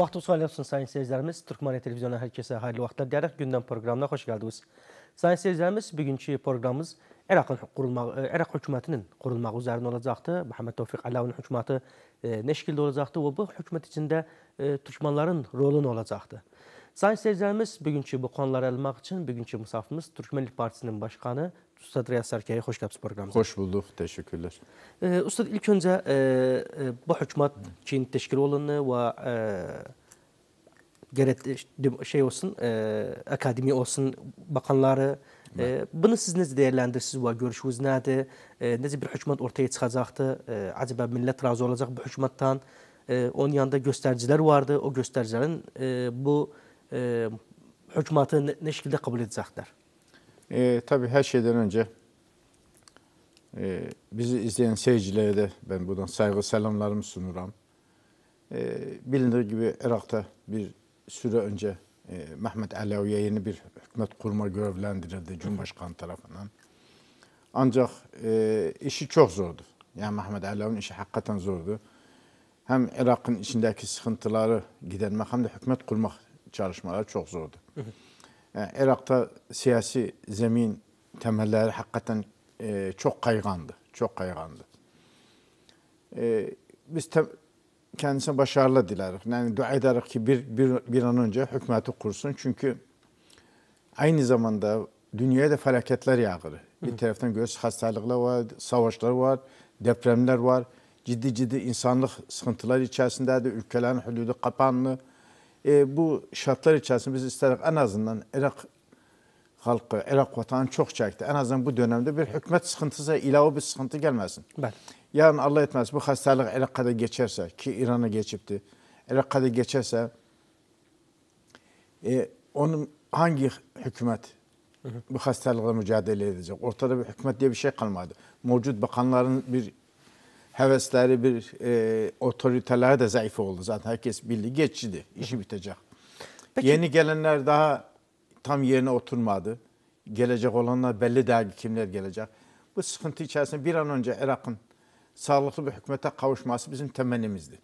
Vaxtınız xeyirli olsun sayın seyircilərimiz. Türkmeniya televiziyonu hər kəsə xeyirli vaxtlar deyərək gündəm proqramına xoş gəldiniz. Sayın seyircilərimiz, bugünkü proqramımız Əraqın qurulmağı, Əraq e, hökumətinin qurulmağı üzərinə olacaqdı. Məhəmməd Tofiq Əlavinin hökuməti e, nə şəkildə olacaqdı və bu hökumət içində e, türkmənlərin rolu nə olacaqdı? Sayın seyircilərimiz, bugünkü bu konuları almaq üçün bugünkü misafirimiz Türkmenlik Partisinin başqanı Ustad Riyaz Sərkəyə xoş gəlbsiz proqramımıza. Xoş bulduq, təşəkkürlər. E, Ustad, ilk öncə e, e, bu hökumət Çin təşkil olundu və e, gerek şey olsun, e, akademi olsun bakanları. E, bunu siz necə değerlendirirsiniz və görüşünüz nədir? E, necə bir hökumət ortaya çıxacaqdı? E, acaba millət razı olacaq bu hökumətdən? E, onun yanında göstəricilər vardı. O göstəricilərin e, bu e, hökumatı nə, nə şəkildə qəbul edəcəklər? E, tabii her şeyden önce e, bizi izleyen seyircilere de ben buradan saygı selamlarımı sunuram. E, bilindiği gibi Irak'ta bir süre önce e, Mehmet Alavi'ye yeni bir hükümet kurma görevlendirildi Cumhurbaşkanı tarafından. Ancak e, işi çok zordu. Yani Mehmet Alavi'nin işi hakikaten zordu. Hem Irak'ın içindeki sıkıntıları gidermek hem de hükümet kurmak çalışmaları çok zordu. Evet. Yani ee, Irak'ta siyasi zemin temelleri hakikaten e, çok kaygandı. Çok kaygandı. E, biz te, kendisine başarılı dileriz. Yani dua ederiz ki bir, bir, bir an önce hükümeti kursun. Çünkü aynı zamanda dünyaya da felaketler yağır. Bir taraftan göz hastalıkları var, savaşlar var, depremler var. Ciddi ciddi insanlık sıkıntılar de Ülkelerin hüdudu kapanlı. E, bu şartlar içerisinde biz istedik en azından Irak halkı, Irak vatanı çok çekti. En azından bu dönemde bir hükümet sıkıntısı, ilave bir sıkıntı gelmesin. Ben. Yarın Allah etmez bu hastalık Irak'a da geçerse ki İran'a geçipti. Irak'a da geçerse e, onun hangi hükümet bu hastalıkla mücadele edecek? Ortada bir hükümet diye bir şey kalmadı. Mevcut bakanların bir hevesleri bir e, otoriteler de zayıf oldu zaten. Herkes birliği geçti. işi bitecek. Peki. Yeni gelenler daha tam yerine oturmadı. Gelecek olanlar belli değil kimler gelecek. Bu sıkıntı içerisinde bir an önce Irak'ın sağlıklı bir hükümete kavuşması bizim temennimizdi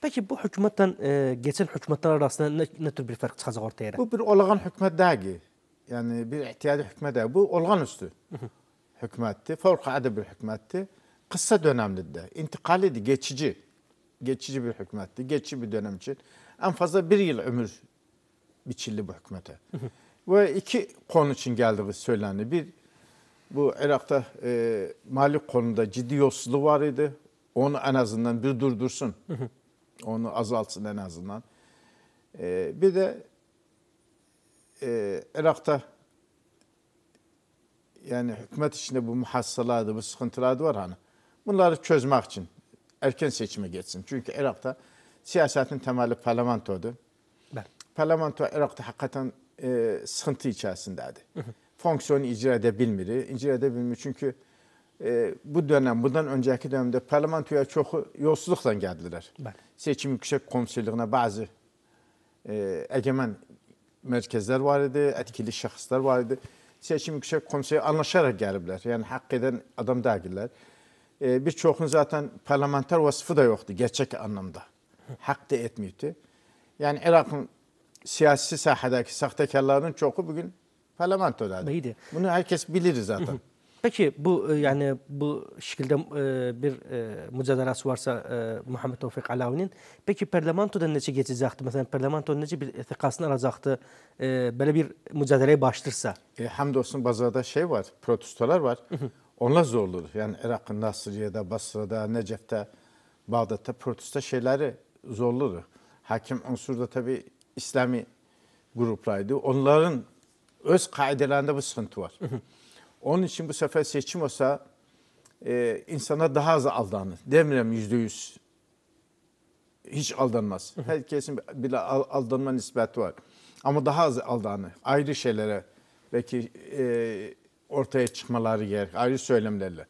Peki bu hükümetten e, geçen hükümetler arasında ne, ne tür bir fark çıkacak ortaya? Bu bir olgan hükümet değil. Yani bir ihtiyacı hükümet değil. Bu olağanüstü hükümetti. Fevkalade bir hükümetti kısa dönemli de, intikaliydi, geçici. Geçici bir hükümetti, geçici bir dönem için. En fazla bir yıl ömür biçildi bu hükümete. Ve iki konu için geldiği söylendi. Bir, bu Irak'ta e, mali konuda ciddi yolsuzluğu var idi. Onu en azından bir durdursun. Onu azaltsın en azından. E, bir de e, Irak'ta yani hükümet içinde bu muhassalardı, bu sıkıntılardı var hani. Bunları çözmək üçün erkən seçimə getsin. Çünki İraqda siyasətin təməli parlamentodur. Bəli. Parlamento İraqda həqiqətən e, sıxıntı içərisindədir. Hı -hı. Funksiyonu icra edə bilmir. İcra edə bilmir çünki e, bu dönəm, bundan öncəki dönəmdə parlamentoya çoxu yolsuzluqla gəldilər. Bəli. Seçim Yüksək Komissiyalarına bəzi e, əgəmən mərkəzlər var idi, ətkili şəxslər var idi. Seçim Yüksək Komissiyaya anlaşaraq gəliblər. Yəni haqq edən adam deyillər. e, ee, birçoğunun zaten parlamenter vasıfı da yoktu gerçek anlamda. Hak da etmiyordu. Yani Irak'ın siyasi sahadaki sahtekarların çoğu bugün parlamentoda. Bunu herkes bilir zaten. Peki bu e, yani bu şekilde e, bir e, mücadelesi varsa Muhammed Tevfik Alavi'nin peki parlamentoda nece geçecekti? Mesela parlamentoda nece bir etikasını alacaktı? Böyle bir mücadeleye başlarsa. E, hamdolsun bazada şey var, protestolar var onlar zorludur. Yani Irak'ın Nasriye'de, Basra'da, Necef'te, Bağdat'ta protesto şeyleri zorludur. Hakim unsur da tabii İslami gruplaydı. Onların öz kaidelerinde bu sıkıntı var. Onun için bu sefer seçim olsa e, insana daha az aldanır. Demirem yüzde yüz. Hiç aldanmaz. Herkesin bile aldanma nispeti var. Ama daha az aldanır. Ayrı şeylere belki e, ortaya çıkmaları gerek. Ayrı söylemlerle.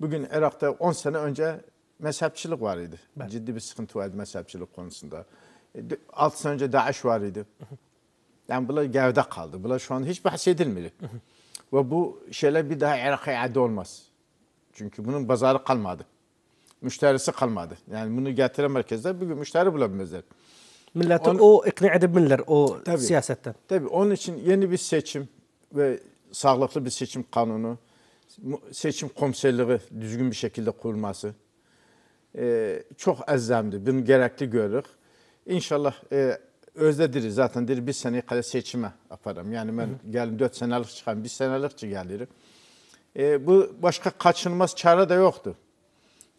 Bugün Irak'ta 10 sene önce mezhepçilik var idi. Ben. Ciddi bir sıkıntı vardı mezhepçilik konusunda. 6 e, sene önce Daesh var idi. Yani bunlar geride kaldı. Bunlar şu an hiç bahsedilmiyor. Ve bu şeyler bir daha Irak'a iade olmaz. Çünkü bunun pazarı kalmadı. Müşterisi kalmadı. Yani bunu getiren merkezler bugün müşteri bulamazlar. Milleti On, o ikna edebilirler o siyasetten. Tabii onun için yeni bir seçim ve sağlıklı bir seçim kanunu, seçim komiserliği düzgün bir şekilde kurulması e, çox əzzəmdir. Bunu gərəkli görürük. İnşallah e, özdə diri zaten diri bir sənəyə qədər seçimə aparım. Yəni mən gəlim 4 sənəlik çıxam, 1 sənəlikçi gəlirim. E, bu başqa qaçınılmaz çarə də yoxdur.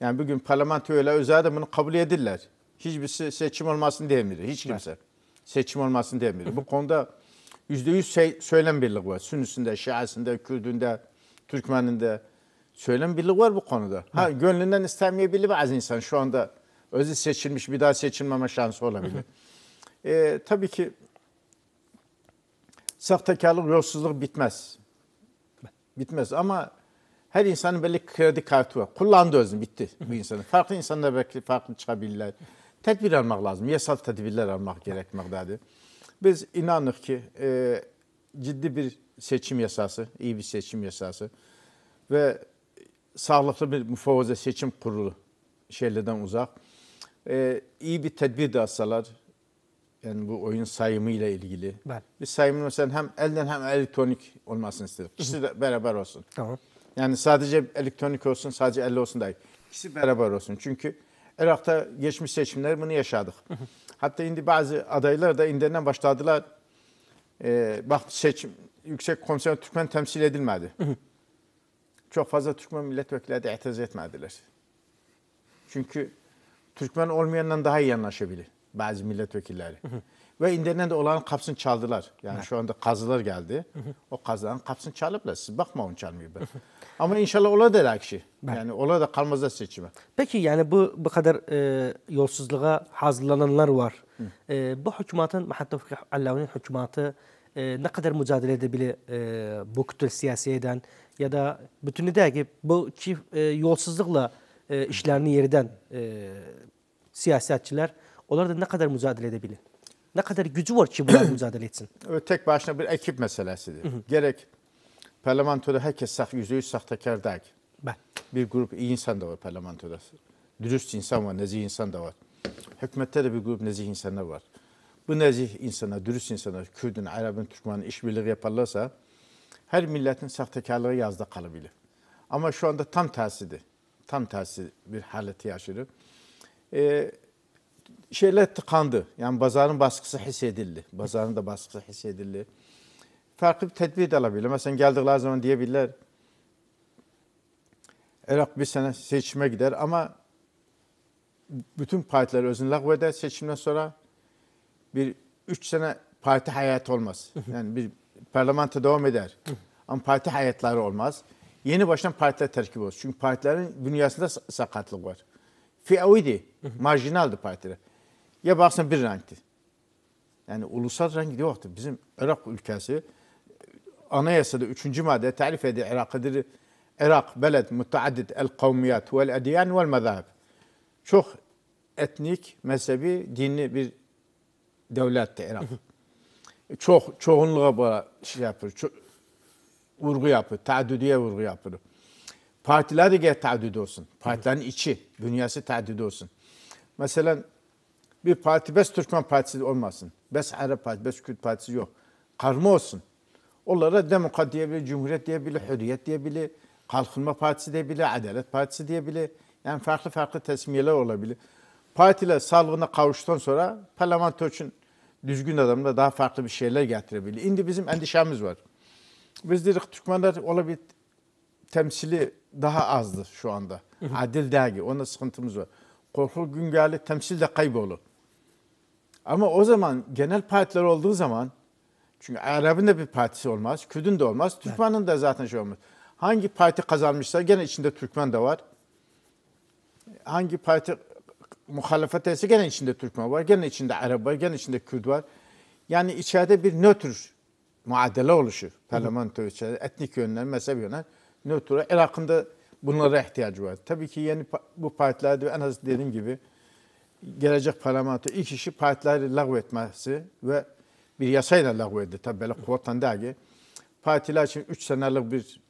Yəni bu gün parlamento elə özləri də bunu qəbul edirlər. Heç birisi seçim olmasını demir, heç kimsə. Seçim olmasını demir. Bu konuda %100 şey, söylem birliği var. Sünnisinde, Şiasinde, Kürdünde, Türkmeninde söylem birliği var bu konuda. Ha, gönlünden istemeyebilir bazı insan şu anda özü seçilmiş bir daha seçilmeme şansı olabilir. e, tabii ki sahtekarlık, yolsuzluk bitmez. Bitmez ama her insanın belli kredi kartı var. Kullandı özünü bitti bu insanın. Farklı insanlar belki farklı çıkabilirler. Tedbir almak lazım. Yasal tedbirler almak gerekmektedir. Biz inanırız ki e, ciddi bir seçim yasası, iyi bir seçim yasası ve sağlıklı bir müfavvaze seçim kurulu şeylerden uzak. E, iyi bir tedbir de alsalar, yani bu oyun sayımıyla ilgili. Ben. Biz sayımın mesela hem elden hem elektronik olmasını istedim. İkisi de beraber olsun. Tamam. Yani sadece elektronik olsun, sadece elle olsun değil. İkisi beraber olsun. Çünkü Irak'ta geçmiş seçimler bunu yaşadık. Hatta indi bazı adaylar da indinden başladılar. E, bak seçim Yüksek Komiser Türkmen temsil edilmedi. Çok fazla Türkmen milletvekilleri de etiraz etmediler. Çünkü Türkmen olmayandan daha iyi anlaşabilir bazı milletvekilleri. Ve indirilen de olan kapsını çaldılar. Yani şu anda kazılar geldi. O kazıların kapsını çalıplar. Siz bakma onu çalmıyor ben. Ama inşallah ola da lakşi. Yani ola da kalmazlar seçime. Peki yani bu bu kadar e, yolsuzluğa hazırlananlar var. E, bu hükümetin, hatta Allah'ın hükümeti e, ne kadar mücadele edebilir e, bu kültür siyasiyetten ya da bütünü de ki bu çift e, yolsuzlukla e, işlerini yerden e, siyasetçiler onlar da ne kadar mücadele edebilir? Ne kadar gücü var ki buna mücadele etsin? Evet, tek başına bir ekip meselesidir. Gerek parlamentoda herkes saf, yüzde yüz sahtekar değil. Ben. Bir grup iyi insan da var parlamentoda. Dürüst insan var, nezih insan da var. Hükümette de bir grup nezih insanlar var. Bu nezih insana, dürüst insana, Kürdün, Arap'ın, Türkmenin işbirliği yaparlarsa her milletin sahtekarlığı yazda kalabilir. Ama şu anda tam tersidir. Tam tersi bir haleti yaşıyor. Ee, şeyler tıkandı. Yani bazarın baskısı hissedildi. Bazarın da baskısı hissedildi. Farklı bir tedbir de alabilir. Mesela geldikleri zaman diyebilirler. Irak bir sene seçime gider ama bütün partiler özünü lağv eder seçimden sonra bir üç sene parti hayatı olmaz. Yani bir parlamento devam eder. Ama parti hayatları olmaz. Yeni baştan partiler terkip olur. Çünkü partilerin bünyasında sakatlık var. Fiyavi'di, marjinaldi partiler ya baxırsan bir rəngdir. Yani ulusal rəng yoxdur. Bizim İraq ölkəsi e, anayasada 3-cü maddə tərif Irak, İraqdır. İraq bələd mütəaddid el-qavmiyyat vel-ədyan vel-məzahib. Çok etnik, məzhəbi, dinli bir dövlətdir İraq. çok çoxunluğa bura şey yapıyor. Çox, vurğu yapır, təəddüdiyə vurğu yapır. Partilər də gərək təəddüd olsun. Partilərin içi, dünyası təəddüd olsun. Məsələn, bir parti, bes Türkmen Partisi olmasın. Bes Arap Partisi, bes Kürt Partisi yok. Karma olsun. Onlara demokrat diyebilir, cumhuriyet diyebilir, hürriyet diyebilir, kalkınma partisi diyebilir, adalet partisi diyebilir. Yani farklı farklı tesmiyeler olabilir. Partiler salgına kavuştan sonra parlamento için düzgün adamla daha farklı bir şeyler getirebilir. Şimdi bizim endişemiz var. Biz dedik Türkmenler olabilir temsili daha azdı şu anda. Adil dergi. Ona sıkıntımız var. Korkul gün geldi temsil de kaybolu. Ama o zaman genel partiler olduğu zaman çünkü Arap'ın da bir partisi olmaz, Kürt'ün de olmaz, Türkmen'in de zaten şey olmaz. Hangi parti kazanmışsa gene içinde Türkmen de var. Hangi parti muhalefet etse gene içinde Türkmen var, gene içinde Arap var, gene içinde Kürt var. Yani içeride bir nötr muadele oluşur. Parlamento içeride etnik yönler mezhep yönler nötr. Irak'ın da bunlara ihtiyacı var. Tabii ki yeni bu partilerde en az dediğim gibi gelecek parlamento ilk işi partileri lağv etmesi ve bir yasayla lağv etti tabii böyle kuvvetten daha ki. Partiler için 3 senelik bir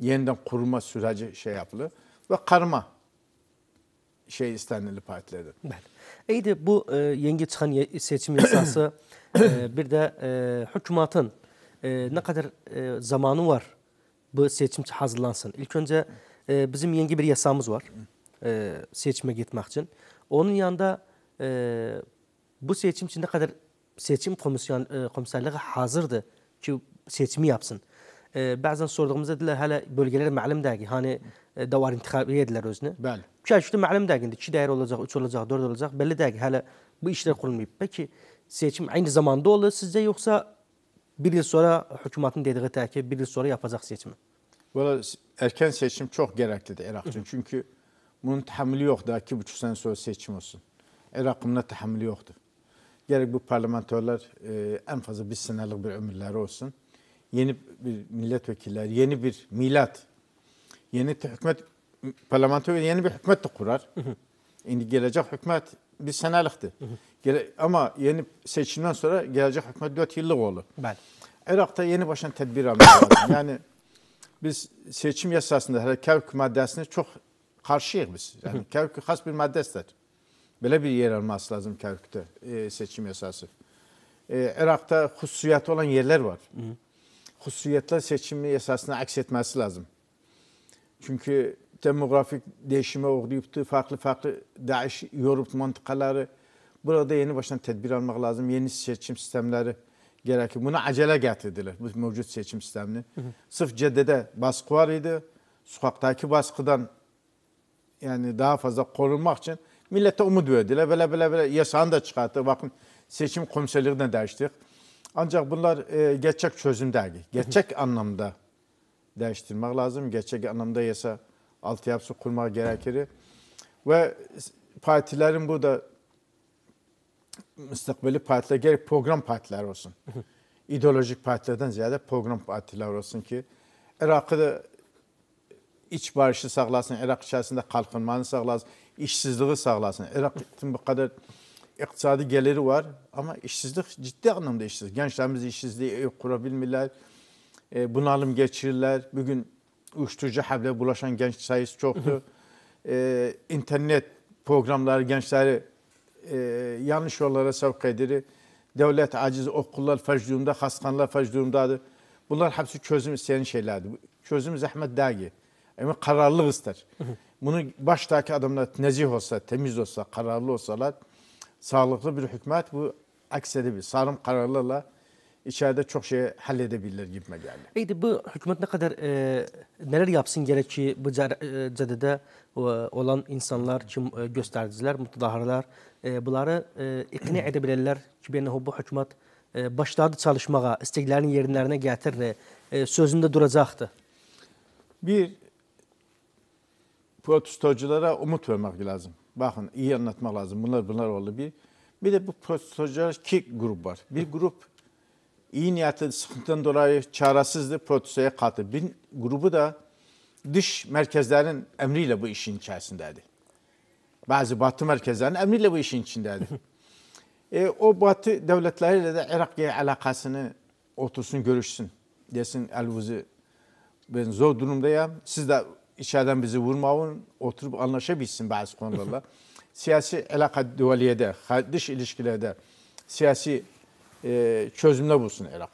yeniden kurma süreci şey yapıldı ve karma şey istenildi partilerden. Evet. İyi de bu e, yenge çıkan seçim yasası e, bir de e, hükümetin e, ne kadar e, zamanı var bu seçim hazırlansın. İlk önce e, bizim yenge bir yasamız var e, seçime gitmek için. Onun yanında e, bu seçim için ne kadar seçim komisyon e, komiserliği hazırdı ki seçimi yapsın. E, bazen sorduğumuzda dediler hala bölgeler ma'lum dergi. Hani e, davar intikabı dediler özüne. Bəli. Çarşıda ma'lum dergindi. 2 daire olacak, 3 olacak, 4 olacak. Belli dergi hala bu işler kurulmayıp. Peki seçim aynı zamanda olur sizce yoksa bir yıl sonra hükümetin dediği takip bir yıl sonra yapacak seçimi? Valla erken seçim çok gereklidir Irak için. Çünkü Bunun təhəmmülü yoxdur, 2,5 sənə sonra seçim olsun. El haqqında təhəmmülü yoxdur. Gərək bu parlamentörlər e, ən fazla bir sənəlik bir ömürləri olsun. Yeni bir millət vəkilləri, yeni bir milad, yeni hökumət parlamentör yeni bir hökumət də qurar. İndi gələcək hökumət bir sənəlikdir. Gələ, amma yeni seçimdən sonra gələcək hökumət 4 illik olur. Bəli. Əraqda yeni başlayan tədbir almaq lazım. yəni biz seçim yasasında hərəkət hüquq maddəsini çox Qarşıyıq biz. Yəni Kərkük xas bir maddəsidir. Belə bir yer alması lazım Kərkükdə e, seçim əsası. E, Əraqda xüsusiyyəti olan yerlər var. Hı. Xüsusiyyətlər seçimi əsasına əks etməsi lazım. Çünki demografik dəyişimə uğrayıbdı, fərqli-fərqli Daesh yorub məntəqələri. Burada yeni başdan tədbir almaq lazım, yeni seçim sistemləri gərək ki, buna acələ gətirdilər bu mövcud seçim sistemini. Hı -hı. Sırf CDD baskı var idi. Sokaqdakı baskıdan yani daha fazla korunmak için millete umut verdiler. Böyle böyle böyle yasağını da çıkarttı. Bakın seçim komiserliğine değiştirdik. Ancak bunlar e, gerçek çözüm değil. Gerçek anlamda değiştirmek lazım. Gerçek anlamda yasa altyapısı kurmak gerekir. Ve partilerin burada da müstakbeli partiler gerek program partiler olsun. ideolojik partilerden ziyade program partiler olsun ki Irak'ı da iç barışı sağlasın, Irak içerisinde kalkınmanı sağlasın, işsizliği sağlasın. Irak'ın bu kadar iktisadi geliri var ama işsizlik ciddi anlamda işsizlik. Gençlerimiz işsizliği kurabilmirler, e, bunalım geçirirler. Bugün uyuşturucu hable bulaşan genç sayısı çoktu. e, internet programları gençleri e, yanlış yollara sevk edir. Devlet aciz, okullar fec durumda, hastaneler fec durumdadır. Bunlar hepsi çözüm isteyen şeylerdir. Çözüm zahmet dergi. Ama kararlılık ister. Bunu baştaki adamlar nezih olsa, temiz olsa, kararlı olsalar sağlıklı bir hükümet bu aksedebilir. Sarım kararlılıkla içeride çok şey halledebilirler gibime geldi. Peki bu hükümet ne kadar e, neler yapsın gerek ki bu caddede e, olan insanlar kim e, gösterdiciler, mütedaharlar e, bunları e, ikna edə bilərlər ki, yəni bu hökumət e, başladı çalışmağa, istiqlərin yerlərinə gətirir, e, sözündə duracaqdı. Bir protestoculara umut vermek lazım. Bakın iyi anlatmak lazım. Bunlar bunlar oldu bir. Bir de bu protestocular iki grup var. Bir grup iyi niyetli sıkıntıdan dolayı çaresizdi protestoya katı. Bir grubu da dış merkezlerin emriyle bu işin içerisindeydi. Bazı batı merkezlerin emriyle bu işin içindeydi. e, o batı devletleriyle de Irak'ya alakasını otursun görüşsün. Desin Elvuzi ben zor durumdayım. Siz de içeriden bizi vurmavun, oturup anlaşabilsin bazı konularla. siyasi alaka duvaliyede, dış ilişkilerde siyasi e, çözümler bulsun Irak.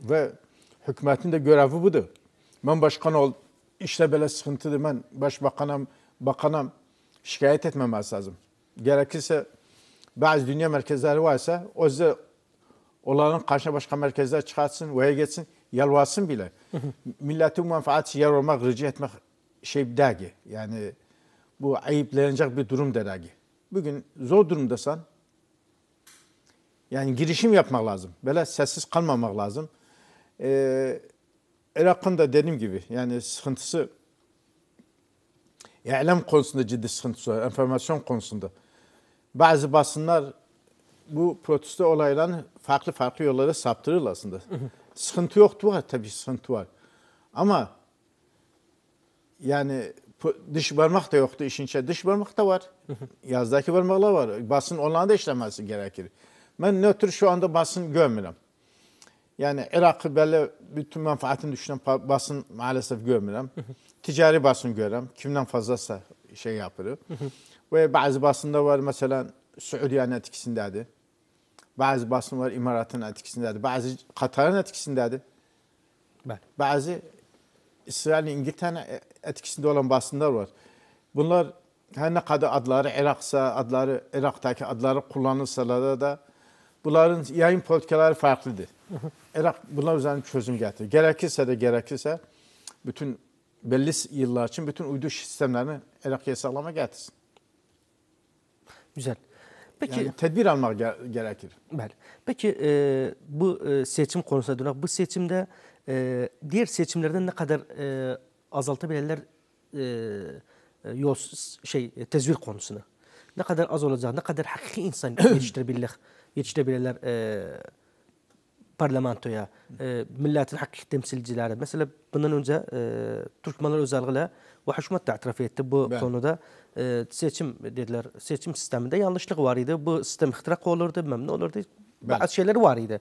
Ve hükümetin de görevi budur. Ben başkan ol, işte böyle sıkıntıdır. Ben başbakanım, bakanım şikayet etmemez lazım. Gerekirse bazı dünya merkezleri varsa o yüzden onların karşı başka merkezler çıkartsın, oraya geçsin, yalvarsın bile. Milletin menfaati yer olmak, rica etmek şey dergi. Yani bu ayıplanacak bir durum dergi. Bugün zor durumdasan yani girişim yapmak lazım. Böyle sessiz kalmamak lazım. Ee, Irak'ın da dediğim gibi yani sıkıntısı İ'lem konusunda ciddi sıkıntısı var. Enformasyon konusunda. Bazı basınlar bu protesto olaylarını farklı farklı yollara saptırırlar aslında. sıkıntı yoktu var tabii sıkıntı var. Ama yani dış barmak da yoktu işin içinde. Dış barmak da var. Yazdaki barmaklar var. Basın onların da işlemesi gerekir. Ben nötr şu anda basın görmüyorum. Yani Irak'ı böyle bütün menfaatini düşünen basın maalesef görmüyorum. Ticari basın görürüm. Kimden fazlasa şey yapırım. Ve bazı basında var mesela Suudiye'nin etkisindedir. Bazı basın var İmarat'ın etkisindedir. Bazı Katar'ın etkisindedir. Bəli. Bazı İsrail, İngiltere etkisinde olan basınlar var. Bunlar her ne kadar adları Irak'sa, adları Irak'taki adları kullanılsalar da bunların yayın politikaları farklıdır. Irak bunlar üzerine çözüm getirir. Gerekirse de gerekirse bütün belli yıllar için bütün uydu sistemlerini Irak'a yasaklama getirsin. Güzel. Peki yani tedbir almak gerekir. Bəli. Peki e, bu e, seçim konusunda dönük. Bu seçimde e, diğer seçimlerden ne kadar e, azaltabilirler e, e yos, şey e, tezvir konusunu. Ne kadar az olacağı, ne kadar hakiki insan yetiştirebilirler, yetiştirebilirler e, parlamentoya, e, milletin hakiki temsilcileri. Mesela bundan önce e, Türkmenler özellikle ve hükümet de itiraf etti bu ben. konuda. E, seçim dediler, seçim sisteminde yanlışlık var idi. Bu sistem ihtirak olurdu, memnun olurdu. Ben. Bazı şeyler var idi.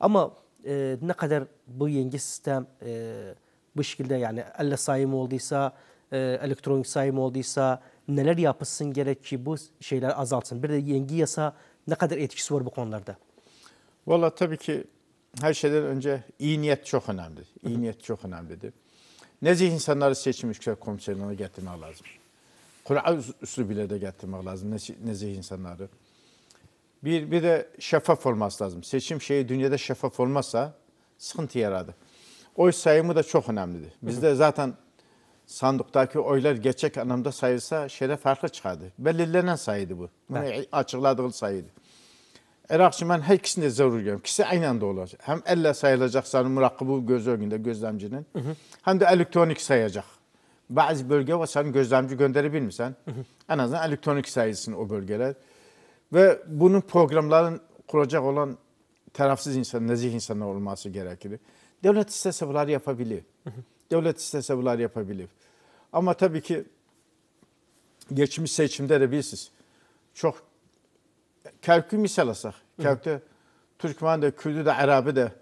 Ama e, ne kadar bu yeni sistem e, bu şekilde yani elle sayım olduysa, e, elektronik sayım olduysa neler yapılsın gerek ki bu şeyler azalsın? Bir de yeni yasa ne kadar etkisi var bu konularda? Valla tabii ki her şeyden önce iyi niyet çok önemli. İyi niyet çok önemlidir. Nezih insanları seçim yüksek komiserliğine getirmek lazım. Kur'an üslubuyla de getirmek lazım nezih insanları. Bir, bir de şeffaf olması lazım. Seçim şeyi dünyada şeffaf olmazsa sıkıntı yaradı. Oy sayımı da çok önemlidir. Bizde zaten sandıktaki oylar gerçek anlamda sayılsa şere farklı çıkardı. Belirlenen sayıydı bu. Bunu evet. E, açıkladığı sayıydı. Irakçı ben her ikisini de zor görüyorum. İkisi aynı anda olacak. Hem elle sayılacak sanı mürakkabu göz önünde gözlemcinin. Hı hı. Hem de elektronik sayacak. Bazı bölge var sen gözlemci gönderebilmişsen. Hı En azından elektronik sayısın o bölgeler. Ve bunun programların kuracak olan tarafsız insan, nezih insanlar olması gerekir. Devlet istese bunlar yapabilir. Devlet istese bunlar yapabilir. Ama tabii ki geçmiş seçimde de bilirsiniz. Çok Kerk'ü misal alsak. Kerk'te Türkmen de, Kürdü de, Arabi de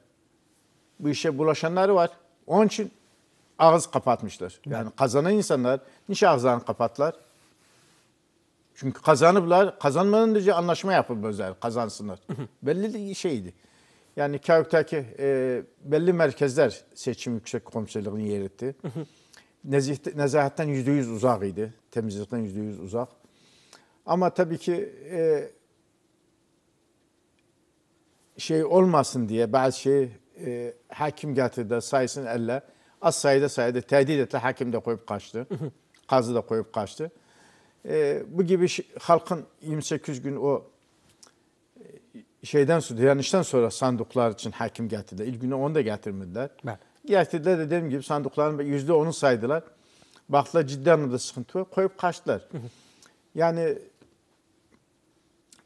bu işe bulaşanları var. Onun için ağız kapatmışlar. Yani kazanan insanlar niçin ağızlarını kapattılar? Çünkü kazanıblar, kazanmadan önce anlaşma yapılmazlar, kazansınlar. Belli şeydi. Yani Kağık'taki e, belli merkezler seçim yüksek komiserliğini yer etti. Nezih, nezahetten yüzde yüz uzak idi. Temizlikten yüzde yüz uzak. Ama tabii ki e, şey olmasın diye bazı şey e, hakim getirdi sayısın elle. Az sayıda sayıda tehdit etti. Hakim de koyup kaçtı. Kazı da koyup kaçtı. E, bu gibi halkın 28 gün o şeyden sonra, direnişten sonra sandıklar için hakim getirdiler. İlk güne onu da getirmediler. Ben. Getirdiler de dediğim gibi sandıkların yüzde onu saydılar. Baktılar ciddi anlamda sıkıntı var. Koyup kaçtılar. Yani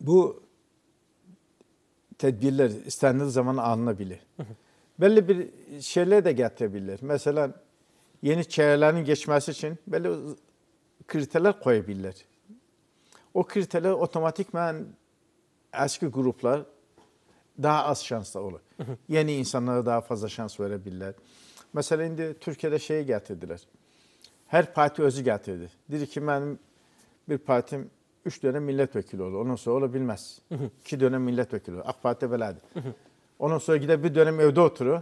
bu tedbirler istendiği zaman alınabilir. Hı Belli bir şeyler de getirebilirler. Mesela yeni çevrelerin geçmesi için belli kriterler koyabilirler. O kriterler otomatikman eski gruplar daha az şanslı olur. Yeni insanlara daha fazla şans verebilirler. Mesela indi Türkiye'de şeyi getirdiler. Her parti özü getirdi. Dedi ki benim bir partim üç dönem milletvekili oldu. Ondan sonra olabilmez. İki dönem milletvekili oldu. AK Parti belerdi. Ondan sonra gider bir dönem evde oturur.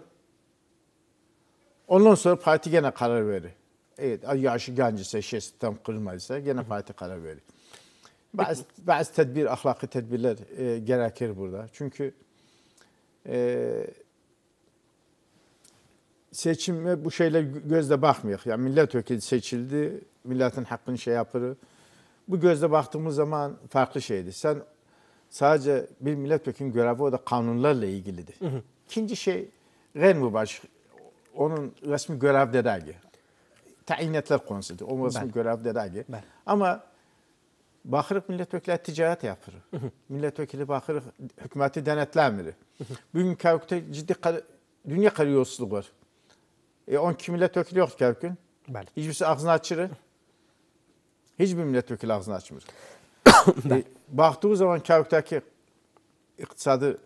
Ondan sonra parti gene karar verir. Evet, yaşı gencise, şesinden kırılmadıysa gene parti karar verir. Bəzi, bəzi tədbir, əxlaqi tədbirlər e, gərəkir burada. Çünki e, seçimə bu şeylə gözlə baxmayıq. Yəni millət vəkili seçildi, millətin haqqını şey yapır. Bu gözlə baxdığımız zaman fərqli şeydir. Sən sadəcə bir millət vəkilinin görevi o da qanunlarla ilgilidir. Hı -hı. İkinci şey qeyri-mübaşir onun rəsmi görev dedəyi. Təyinatlar konusudur. O rəsmi görev dedəyi. Amma baxırıq milletvekili ticaret yapır. Milletvekili baxırıq hükümeti dənətləmir. Bugün Kəvkdə ciddi dünya qədər yolsuzluq var. E 12 milletvəkili yoxdur Kəvkün. Bəli. Heç birisi ağzını açır. Heç bir ağzını açmır. e, baxdığı zaman Kəvkdəki iqtisadi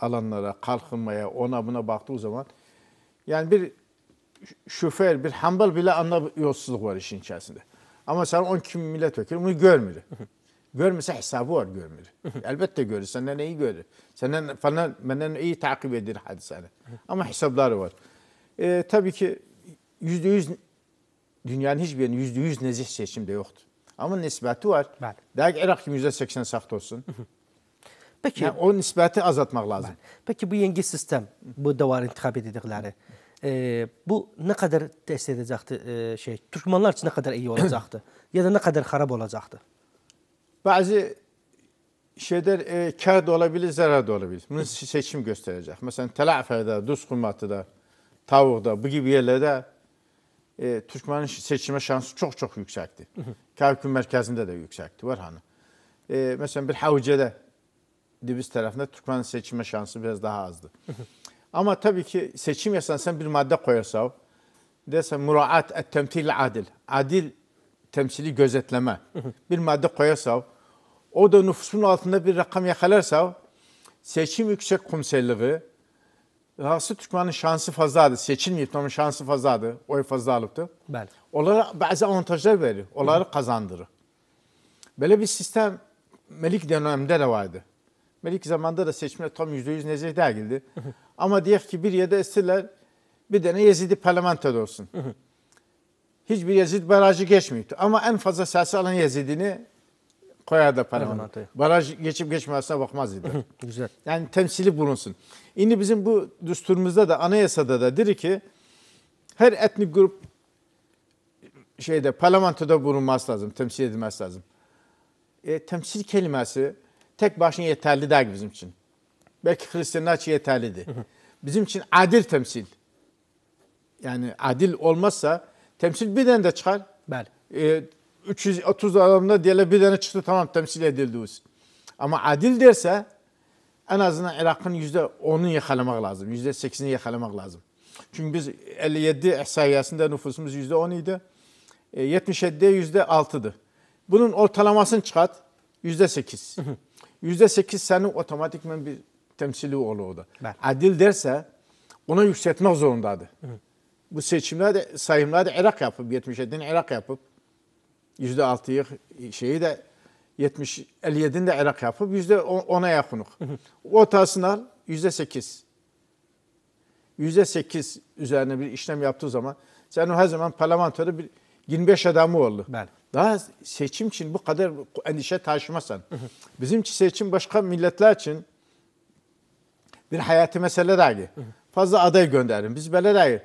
alanlara, kalkınmaya, ona buna baktığı zaman yani bir şoför, bir hambal bile anla yolsuzluk var işin içerisinde. Amma sən 10 kimi millət vəkili bunu görmür. Görməsə hesabı var görmür. Əlbəttə görür, səndən iyi görür. Səndən falan məndən iyi təqib edir hadisəni. Amma hesabları var. E, təbii ki %100 dünyanın heç birinin %100 nezih seçim də yoxdur. Amma nisbəti var. Bəli. Dəqiq İraq kimi %80 saxt olsun. Peki, yəni, o nisbəti azaltmaq lazım. Bəli. Peki bu yeni sistem, bu davar intiqab edildikləri e, bu nə qədər təsir edəcəkdi e, şey Türkmenlər üçün nə qədər iyi olacaqdı ya da nə qədər xarab olacaqdı? Bəzi şeylər e, kar da ola bilir, zərər də ola bilir. Bunu seçim göstərəcək. Məsələn, Tələfədə, Duz qumbatında, Tavuqda bu kimi yerlərdə e, Türkmenin seçimə şansı çox-çox yüksəkdir. Kavkun mərkəzində də yüksəkdir, var hanı. E, məsələn, bir Havcədə Dibiz tərəfində Türkmenin seçimə şansı biraz daha azdır. Ama tabii ki seçim yasan sen bir madde koyarsa desen muraat et temtil adil. Adil temsili gözetleme. bir madde koyarsa o da nüfusun altında bir rakam yakalarsa seçim yüksek kumselliği Rahatsız Türkmen'in şansı fazladı. Seçilmeyip onun şansı fazladı. Oy fazla alıptı. Bəli. Onlara bazı avantajlar verir. Onları Hı. kazandırır. Böyle bir sistem Melik döneminde de vardı. Melik zamanında da seçimler tam %100 nezih değildi. Ama diyelim ki bir yerde estiler bir tane Yezidi parlamento olsun. Hiçbir Yezid barajı geçmiyordu. Ama en fazla sesi alan Yezidini koyardı parlamentoya. Baraj geçip geçmemesine bakmazdı. Güzel. Yani temsili bulunsun. Şimdi bizim bu düsturumuzda da anayasada da diri ki her etnik grup şeyde parlamentoda bulunması lazım, temsil edilmesi lazım. E, temsil kelimesi tek başına yeterli değil bizim için. Belki Hristiyanlar için yeterlidir. Bizim için adil temsil. Yani adil olmazsa temsil bir tane de çıkar. Bel E, ee, 330 adamda diyelim bir tane çıktı tamam temsil edildi. Ama adil derse en azından Irak'ın yüzde %10'unu yakalamak lazım. yüzde %8'ini yakalamak lazım. Çünkü biz 57 sayesinde nüfusumuz yüzde %10 idi. E, yüzde %6'dı. Bunun ortalamasını çıkart %8. %8 senin otomatikman bir temsili oluğuda. da. Adil derse ona yükseltmek zorundadır. Hı. Bu seçimlerde, sayımlarda Irak yapıp, 77'nin Irak yapıp, %6'yı şeyi de 70 57'ni de Irak yapıp %10'a yakınık. Ortasını al %8. %8 üzerine bir işlem yaptığı zaman sen o her zaman parlamentoda bir 25 adamı oldu. Ben. Daha seçim için bu kadar endişe taşımasan. Bizim seçim başka milletler için bir hayati mesele dahi. Fazla aday gönderin. Biz böyle dahi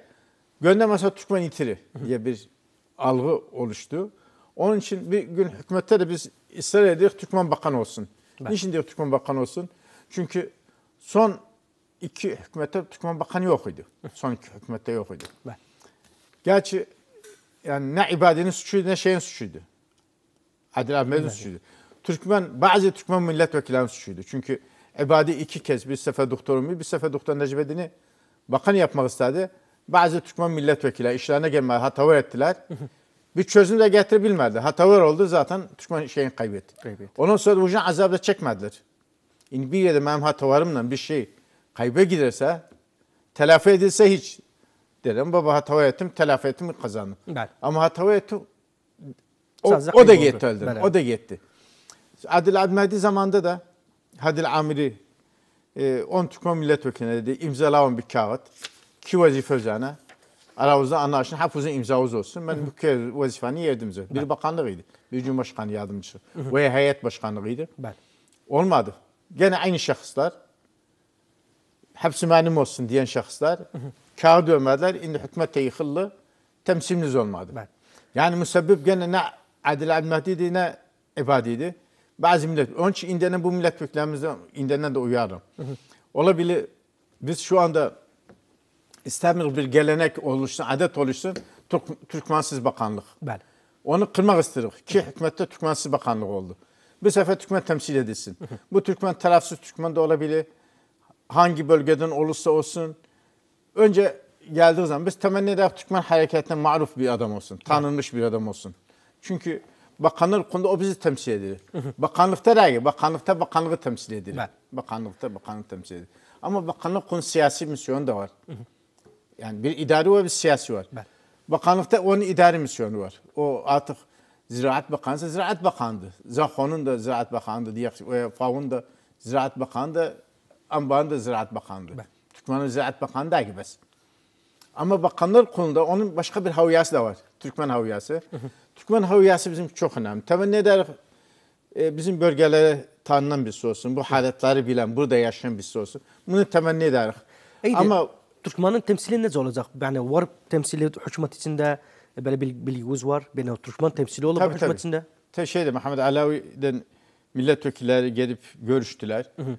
göndermezse Türkmen itiri diye bir algı oluştu. Onun için bir gün hükümette de biz ısrar ediyoruz Türkmen bakan olsun. Ben. Niçin diyor Türkmen bakan olsun? Çünkü son iki hükümette Türkmen bakanı yok Son iki hükümette yok idi. Ben. Gerçi yani ne ibadenin suçuydu ne şeyin suçuydu. Adil Ahmet'in suçuydu. Türkmen, bazı Türkmen milletvekillerinin suçuydu. Çünkü Ebadi iki kez bir sefer Doktor Ümmi, bir sefer Doktor Necip Edin'i bakan yapmak istedi. Bazı Türkmen milletvekili işlerine gelmedi, hatavır ettiler. bir çözüm de getirebilmedi. Hatavır oldu zaten Türkmen şeyin kaybetti. kaybetti. Ondan sonra vicdan azabı da çekmediler. İndi bir yerde benim hatavarımla bir şey kaybe giderse, telafi edilse hiç derim baba hata ettim, telafi ettim kazandım. Evet. Ama hata ettim o, o da gitti öldürdüm. O da gitti. Adil Admedi zamanda da Hadil amiri e, 10 Türkmen milletvekiline dedi imzalayın bir kağıt. Ki vazife üzerine. Aramızda anlaşın hafızın imzavuz olsun. Ben bu kez vazifeni yerdim zaten. Bir bakanlığıydı. Bir cumhurbaşkanı yardımcısı. Ve heyet başkanlığıydı. Ben. Olmadı. Gene aynı şahıslar. Hepsi benim olsun diyen şahıslar. kağıdı ömerler. İndi hükümette yıkıldı. Temsiliniz olmadı. Ben. Yani müsebbib gene ne Adil Al-Mahdi'di ne İbadi'di. Bazı millet önce üçün bu millətbəklərimizdən indənə də uyarım. olabilir. biz şu anda istəmirik bir gelenek oluşsun, adet oluşsun. Türk, Türkmensiz Bakanlık. Bəli. Onu kırmak istedik. Ki hükümette Türkmensiz Bakanlık oldu. Bu sefer Türkmen temsil edilsin. Bu Türkmen tarafsız Türkmen de olabilir. Hangi bölgeden olursa olsun. Önce geldiği zaman biz temenni eder Türkmen hareketinden maruf bir adam olsun. Tanınmış bir adam olsun. Çünkü bakanlık konuda o bizi temsil ediyor. bakanlıkta rəyi, bakanlıkta bakanlığı temsil edilir. Bəli. Bakanlıkta bakanlığı temsil edilir. Ama bakanlık konu siyasi misyon da var. yani bir idari ve bir siyasi var. Bəli. Bakanlıkta onun idari misyonu var. O artık Ziraat Bakanı ise Ziraat Bakanı'dır. Zahon'un da Ziraat Bakanı'dır. Diye, Favun da Ziraat Bakanı da Ambar'ın da Ziraat Bakanı'dır. Türkmen'in Ziraat Bakanı da gibi. Ama bakanlar konuda onun başka bir haviyası da var. Türkmen haviyası. Türkmen haviyası bizim çok önemli. Temenni ne der e, bizim bölgelere tanınan bir olsun. Bu haletleri bilen, burada yaşayan bir olsun. Bunu temenni ederiz. İyi Ama Türkmen'in temsili ne olacak? Yani var temsili hükümet içinde e, böyle bilgimiz var. Yani Türkmen temsili olur hükümet tabii. içinde. Tabii şeyde Muhammed Alavi'den milletvekilleri gelip görüştüler. Hı hı.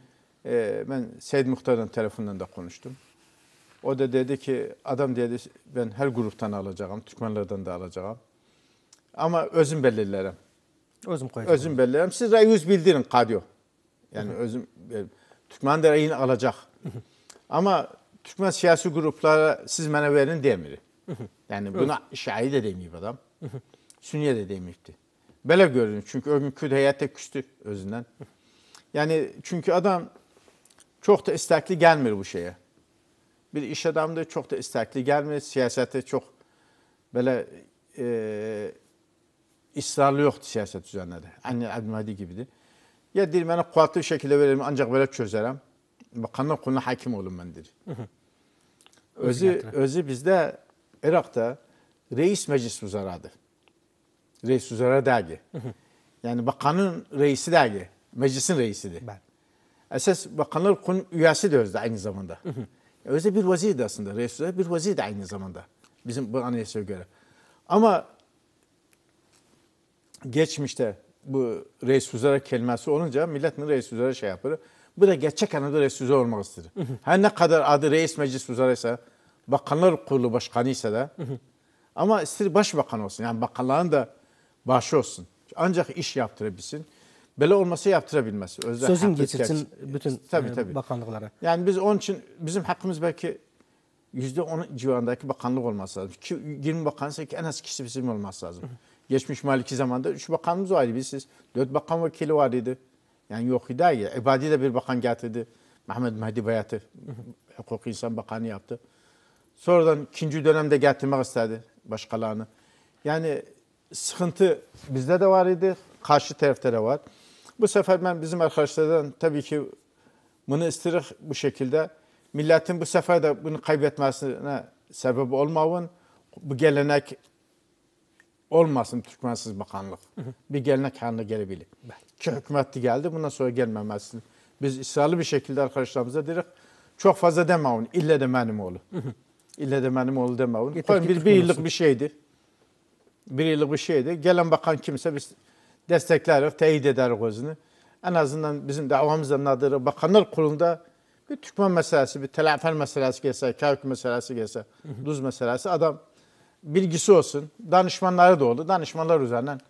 Ee, ben Seyyid Muhtar'ın tarafından da konuştum. O da dedi ki adam dedi ben her gruptan alacağım, Türkmenlerden de alacağım. Ama özüm belirlerim. Özüm koyacağım. Özüm belirlerim. Siz yüz bildirin kadyo. Yani Hı-hı. özüm e, Türkmen de yine alacak. Hı-hı. Ama Türkmen siyasi gruplara siz bana verin demiyor. Yani buna şahit de demeyip adam. Hı-hı. Sünniye de demeyipti. Böyle görünür. Çünkü ömkü de heyette küstü özünden. Yani çünkü adam çok da istekli gelmiyor bu şeye bir iş da Çok da istekli gelmedi. Siyasete çok böyle e, ısrarlı yoktu siyaset üzerinde. Anne Admadi gibiydi. Ya dedi bana kuvvetli bir şekilde veririm ancak böyle çözerim. Bakanlık konuna hakim olun ben dedi. özü, özü bizde Irak'ta reis meclis uzaradı. Reis uzara dergi. yani bakanın reisi dergi. Meclisin reisiydi. Ben. Esas bakanlar kun üyesi de özde aynı zamanda. Öyle bir vaziydi aslında. Resulullah bir vaziydi aynı zamanda. Bizim bu anayasaya göre. Ama geçmişte bu reis üzere kelimesi olunca millet mi reis üzere şey yapar. Bu da gerçek anlamda reis üzere olmak istedir. Her ne kadar adı reis meclis üzere ise, bakanlar kurulu başkanı ise de ama istir başbakan olsun. Yani bakanların da başı olsun. Ancak iş yaptırabilsin. Böyle olmasa yaptıra bilməz. Sözün keçsin bütün təbii, e, təbii. bakanlıqlara. Yəni biz onun için bizim hakkımız belki %10 civarındakı bakanlıq olması lazım. 20 bakansa ki, en az kişi bizim olması lazım. Geçmiş maliki zamanda 3 bakanımız vardı idi bilirsiniz. 4 bakan vekili vardı. Yani yok idi. Ebadi de bir bakan getirdi. Mehmet Mehdi Bayatı hukuk insan bakanı yaptı. Sonradan ikinci dönemde getirmek istedi başkalarını. Yani sıkıntı bizde de var idi. Karşı tarafta da var. Bu sefer ben bizim arkadaşlardan tabii ki bunu istirik bu şekilde. Milletin bu sefer de bunu kaybetmesine sebep olmamın Bu gelenek olmasın Türkmensiz Bakanlık. Hı hı. Bir gelenek haline gelebilir. Ki hükümetli geldi bundan sonra gelmemezsin. Biz ısrarlı bir şekilde arkadaşlarımıza dedik çok fazla demavun. İlle de benim oğlu. Hı hı. İlle de benim oğlu demavun. Bir, bir yıllık bir şeydi. Bir yıllık bir şeydi. Gelen bakan kimse biz destekler, teyit eder gözünü. En azından bizim davamızdan nadırı bakanlar kurulunda bir Türkmen meselesi, bir telafer meselesi gelse, kâhük meselesi gelse, duz meselesi adam bilgisi olsun. Danışmanları da oldu. Danışmanlar üzerinden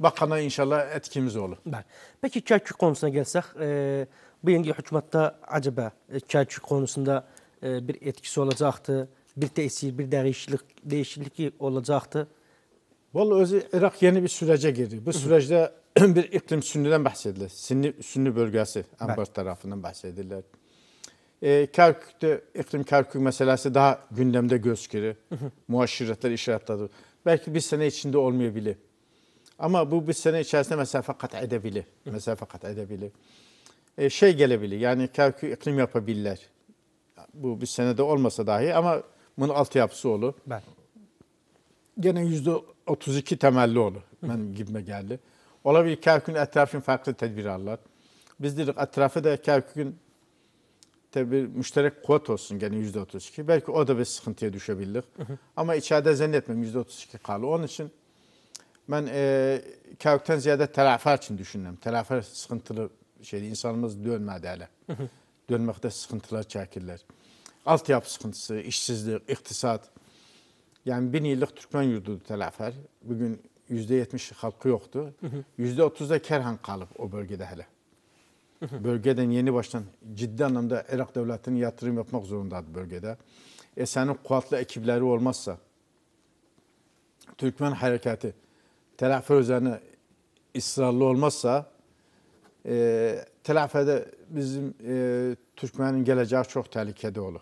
bakana inşallah etkimiz olur. Bəli. Peki kâhük konusuna gelsek, e, bu yeni hükümette acaba e, konusunda e, bir etkisi olacaktı? Bir tesir, bir değişiklik, değişiklik olacaktı? Vallahi Irak yeni bir sürece girdi. Bu süreçte bir iklim sünnidən bəhs edilir. Sünni, sünni bölgəsi Anbar tərəfindən bəhs edilir. E, Kərkükdə iqlim Kərkük məsələsi daha gündəmdə gözükür. Müaşirətlər işarətlədir. Belki bir sənə içinde olmayabilir. Ama bu bir sənə içerisinde mesafe kat edə mesafe kat qat E, şey gələ yani Yəni iklim yapabilirler. Bu bir sənədə olmasa dahi ama bunun altyapısı olur. Bəli. Gene yüzde 32 temelli olur. Mənim gibime geldi. Ola bilər ki, hər gün ətraf alırlar. Biz deyirik, ətrafı da hər gün bir müşterek kuat olsun gene yüzde 32. Belki o da bir sıkıntıya düşebilir. Hı Ama içeride zannetmem yüzde 32 kalır. Onun için ben e, kârkten ziyade telafer için düşündüm. Telafer sıkıntılı şeydi. İnsanımız dönmedi hele. Hı hı. Dönmekte sıkıntılar çekirler. Altyapı sıkıntısı, işsizlik, iktisat. Yani bin yıllık Türkmen yurdudu Telafer. Bugün yüzde yetmiş halkı yoktu. Yüzde otuzda Kerhan kalıp o bölgede hele. Bölgeden yeni baştan ciddi anlamda Irak devletinin yatırım yapmak zorundaydı bölgede. E senin kuvvetli ekipleri olmazsa Türkmen harekatı telafer üzerine ısrarlı olmazsa e, telafide bizim e, Türkmen'in geleceği çok tehlikede olur.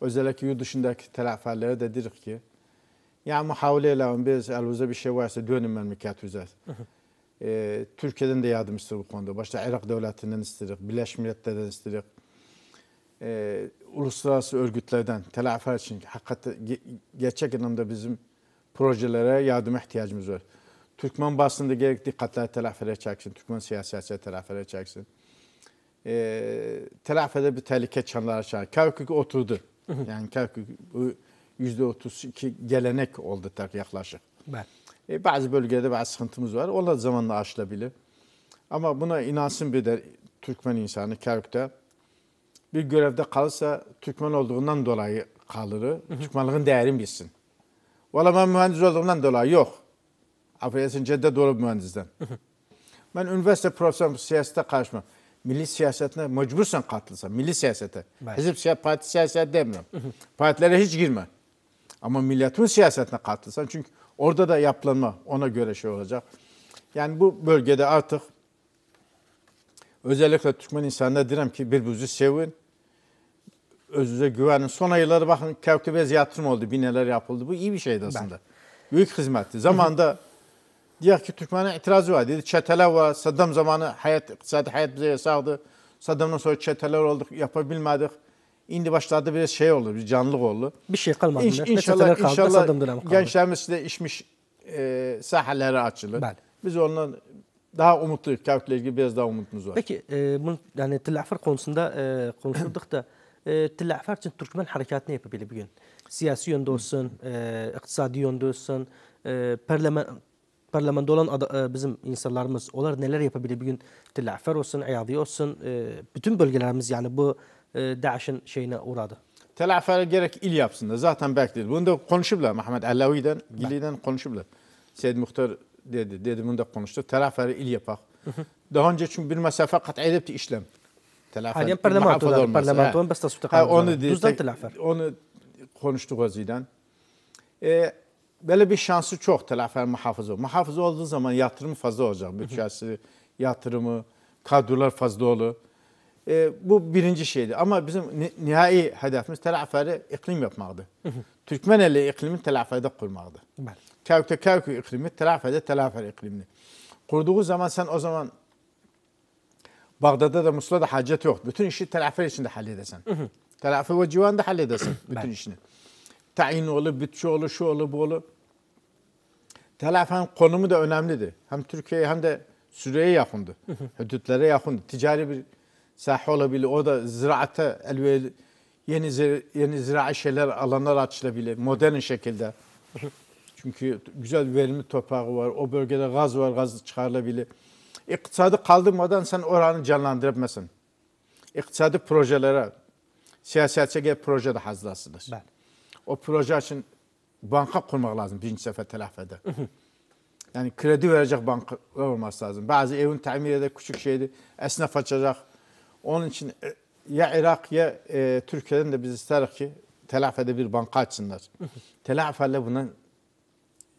Özellikle yurt dışındaki telaferlere de ki yani muhavele eləyin, biz əlimizdə bir şey varsa dönün məmləkət üzər. E, Türkiyədən də yardım istəyirik bu konuda. Başta Əraq dövlətindən istəyirik, Birləşmiş Millətlərdən istəyirik. E, uluslararası örgütlərdən tələfə üçün həqiqətən gerçek anlamda bizim projelere yardım ihtiyacımız var. Türkmen basında gerek dikkatleri telafere çeksin, Türkmen siyasetçileri telafere çeksin. E, telafede bir tehlike çanları çağır. Kerkük oturdu. yani Kerkük %32 gelenek oldu tak yaklaşık. Evet. E, bazı bölgede bazı sıkıntımız var. O da zamanla aşılabilir. Ama buna inansın bir de Türkmen insanı Kerk'te bir görevde kalırsa Türkmen olduğundan dolayı kalır. Türkmenliğin değerini bilsin. Valla ben mühendis olduğumdan dolayı yok. Affedersin Cedde Doğru mühendisden. Ben üniversite profesörüm siyasete karşıma. Milli siyasetine mecbursan katılsan, milli siyasete. Evet. Hizip siyaset, parti siyaset demiyorum. Partilere hiç girme. Ama milletin siyasetine katılsan çünkü orada da yapılanma ona göre şey olacak. Yani bu bölgede artık özellikle Türkmen insanına diyorum ki birbirinizi sevin. Özünüze güvenin. Son ayları bakın Kevkübez yatırım oldu, bineler yapıldı. Bu iyi bir şeydi aslında. Ben. Büyük hizmetti. Zamanda diyor ki Türkmen'e itirazı var. Dedi çeteler var. Saddam zamanı hayat, iktisadi hayat bize yasaktı. Saddam'dan sonra çeteler olduk, yapabilmedik. Şimdi başlarda biraz şey oldu, bir canlılık oldu. Bir şey kalmadı. İnş, İnşallah. kaldı, inşallah gençlerimiz de işmiş e, sahələri açılır. Bəli. Biz ondan daha umutlu, Kavk'la ilgili biraz daha umutumuz var. Peki, e, bunu, yani Tillahfer konusunda e, konuşurduk da e, Tillahfer için Türkmen ne yapabilir bugün. Siyasi yönde olsun, e, iktisadi yönde olsun, e, parlament, parlamentoda olan ada, e, bizim insanlarımız, onlar neler yapabilir bugün? Tillahfer olsun, Ayadi olsun, e, bütün bölgelerimiz yani bu e, DAEŞ'in şeyine uğradı. Tel Afer'e gerek il yapsın da zaten bekledi. Bunu da konuşublar Mehmet Allavi'den, Gili'den konuşublar. Seyyid Muhtar dedi, dedi bunu da konuştu. Tel Afer'e il yapak. Daha önce çünkü bir mesafe kat edip işlem. Tel Afer. Haliyen parlamentodan, parlamentodan bas tasvip Onu Düzden Tel Afer. Onu konuştu Ozi'den. Ee, böyle bir şansı çok Tel Afer Muhafaza Muhafızı olduğu zaman yatırım fazla olacak. Bütçesi, yatırımı, kadrolar fazla olur. E, bu birinci şeydi. Ama bizim nihai hedefimiz Telafa'da iklim yapmaktı. Türkmeneli iklimi Telafa'da kurmaktı. Kavk'ta Kavk iklimi, Telafa'da Telafa iklimini. Kurduğu zaman sen o zaman Bağdat'ta da Musula'da hacet yok. Bütün işi Telafa içinde halledesen Telafa ve civarında halledesen bütün işini. Tayin olur, bütçe olur, şu olur, bu olur. Telafa'nın konumu da önemliydi. Hem Türkiye'ye hem de Suriye'ye yakındı. Hüdütlere yakındı. Ticari bir saha olabilir. da ziraata elverişli yeni zira, yeni zirai şeyler alanlar açılabilir modern şekilde. Çünkü güzel verimli toprağı var. O bölgede gaz var, gaz çıkarılabilir. İktisadı kaldırmadan sen oranı canlandıramazsın. İktisadi projelere, siyasetçi projede hazırlasınlar. Ben. O proje için banka kurmak lazım birinci sefer telafede. yani kredi verecek banka olması lazım. Bazı evin tamir edecek küçük şeydi, esnaf açacak, onun için e, ya Irak ya e, Türkiye'den de biz isterik ki telafede bir banka açsınlar. telafide buna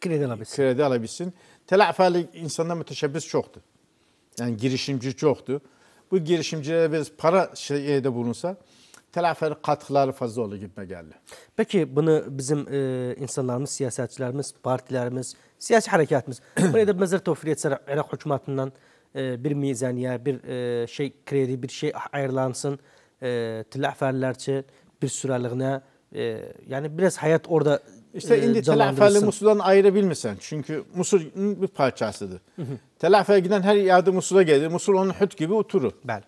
kredi alabilsin. Kredi alabilsin. Telafide insanda müteşebbis çoktu. Yani girişimci çoktu. Bu girişimcilere biz para şeyde bulunsa telafir katkıları fazla olur gibime geldi. Peki bunu bizim e, insanlarımız, siyasetçilerimiz, partilerimiz, siyasi harekatımız, bunu da mezar tofriyet Irak hükümetinden e, bir mizaniye, bir e, şey kredi, bir şey ayırlansın, e, tilaferlerçi bir süreliğine. Yani biraz hayat orada işte indi telafeli Musul'dan ayırabilmesen. Çünkü Musul bir parçasıdır. Telafiye giden her yerde Musul'a gelir. Musul onun hüt gibi oturur. Bel.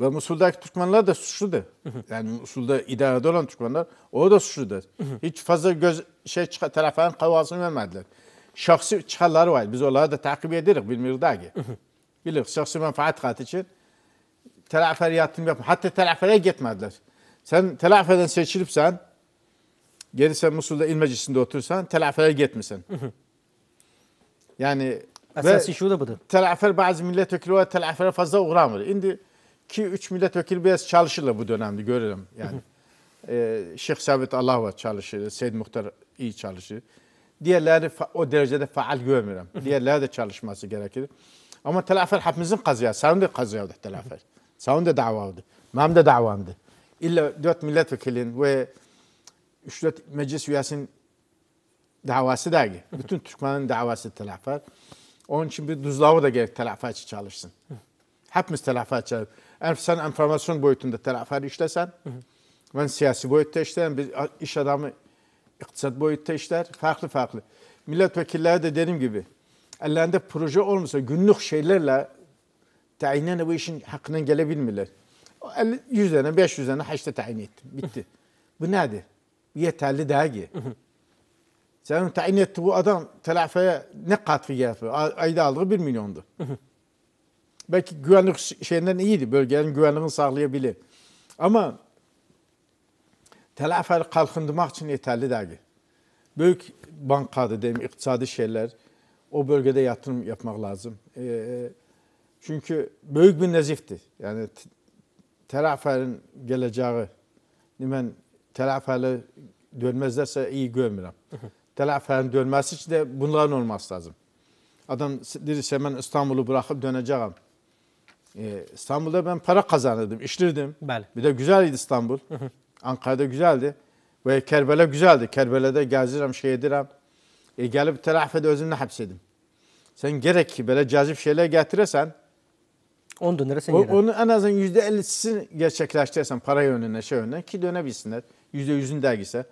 Ve Musul'daki Türkmenler de suçludur. yani Musul'da idarede olan Türkmenler o da suçludur. Hiç fazla göz şey telafiyenin kavgasını vermediler şahsi chiqqanlari var, biz ularni ta'qib edirik bir miqdorgi bilirik shaxsiy manfaat qilish uchun telafariyatim yap hatto telafariya ketmadilar sen telafariyadan seçilipsen geri sen Musul'da il meclisinde otursan telafariya gitmişsin yani Esası şu da budur. Telafer bazı milletvekili var telafere fazla uğramır. Şimdi 2-3 milletvekili biraz çalışırlar bu dönemde görelim yani. ee, Şeyh Sabit Allah var çalışır, Seyyid Muhtar iyi çalışır. Diğerleri o derecede faal görmüyorum. Diğerleri de çalışması gerekir. Ama telafi hepimizin kazıya. Senin de oldu, telafi. Senin de davavdı. Benim de davamdı. İlla dört milletvekilin ve üç dört meclis üyesinin davası da Bütün Türkmen'in davası telafi. Onun için bir düzlağı da gerek telafi için çalışsın. Hepimiz telafi çalışır. Eğer sen enformasyon boyutunda telafi işlesen, ben siyasi boyutta işlerim, bir iş adamı iktisat boyutta işler farklı farklı. Milletvekilleri de dediğim gibi ellerinde proje olmasa günlük şeylerle tayinlerine bu işin hakkından gelebilmirler. 100 tane 500 tane haçta tayin ettim. Bitti. bu nedir? Yeterli daha ki. Sen tayin etti bu adam telafaya ne katkı yapıyor? Ayda aldığı 1 milyondu. Belki güvenlik şeyinden iyiydi. Bölgenin güvenliğini sağlayabilir. Ama Tələfər qalxındırmaq üçün yetərlidir. Böyük bankadır deyim, iqtisadi şeyler O bölgədə yatırım yapmaq lazım. E, çünki böyük bir nəzifdir. yani Tələfərin gələcəyi mən Tələfəli dönməzlərsə iyi görmürəm. Tələfərin dönməsi için de bunların olması lazım. Adam deyirsə mən İstanbulu bırakıp dönəcəyəm. E, İstanbulda ben para kazanırdım, işlerdim. Bəli. Bir de güzel idi İstanbul. Ankara'da güzeldi. Ve Kerbela güzeldi. Kerbela'da gəzirəm, şey edirəm. E, Gelip tərəfədə özümlə həbs Sen gerek ki, belə cazip şeyler getiresen, 10 dönere sen o, Onu en azından %50'sini gerçekleştirirsen para yönüne, şey yönüne ki dönebilsinler. yüzde yüzün dergisi.